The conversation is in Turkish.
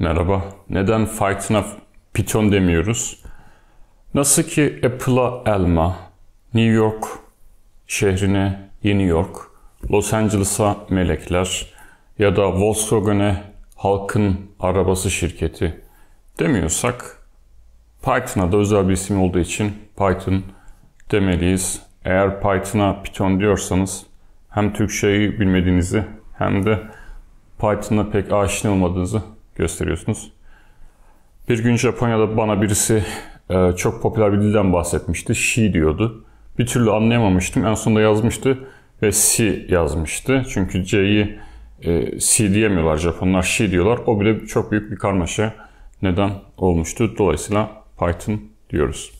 Merhaba. Neden Python'a Python demiyoruz? Nasıl ki Apple'a elma, New York şehrine Yeni York, Los Angeles'a melekler ya da Volkswagen'e halkın arabası şirketi demiyorsak Python'a da özel bir isim olduğu için Python demeliyiz. Eğer Python'a Python diyorsanız hem Türkçeyi bilmediğinizi hem de Python'a pek aşina olmadığınızı gösteriyorsunuz. Bir gün Japonya'da bana birisi e, çok popüler bir dilden bahsetmişti. Şi diyordu. Bir türlü anlayamamıştım. En sonunda yazmıştı ve si yazmıştı. Çünkü C'yi e, si diyemiyorlar Japonlar, şi diyorlar. O bile çok büyük bir karmaşa neden olmuştu. Dolayısıyla Python diyoruz.